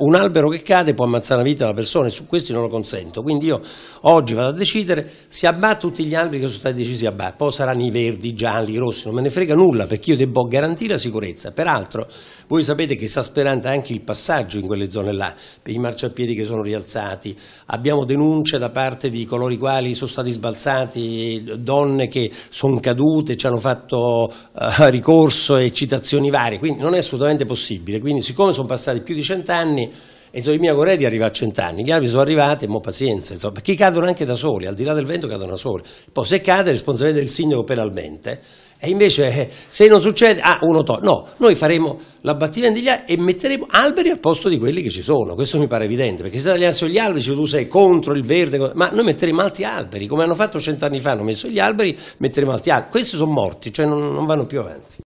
un albero che cade può ammazzare la vita della persona e su questo non lo consento. Quindi io oggi vado a decidere, si abbattono tutti gli alberi che sono stati decisi a abbattere, poi saranno i verdi, i gialli, i rossi, non me ne frega nulla perché io devo garantire la sicurezza. Peraltro voi sapete che sta sperando anche il passaggio in quelle zone là, per i marciapiedi che sono rialzati, abbiamo denunce da parte di coloro i quali sono stati sbalzati, donne che sono cadute, ci hanno fatto eh, ricorso e citazioni varie, quindi non è assolutamente possibile. Quindi siccome sono passati più di cent'anni anni e Zoimia Coredi arriva a cent'anni, gli arbitri sono arrivati, mo pazienza, insomma, perché cadono anche da soli, al di là del vento cadono da soli. Poi se cade è responsabilità del sindaco penalmente, e invece eh, se non succede, ah, uno toglie. No, noi faremo l'abbattimento degli alberi e metteremo alberi al posto di quelli che ci sono, questo mi pare evidente, perché se tagliassero sugli alberi tu sei contro il verde, ma noi metteremo altri alberi, come hanno fatto cent'anni fa, hanno messo gli alberi, metteremo altri alberi. Questi sono morti, cioè non, non vanno più avanti.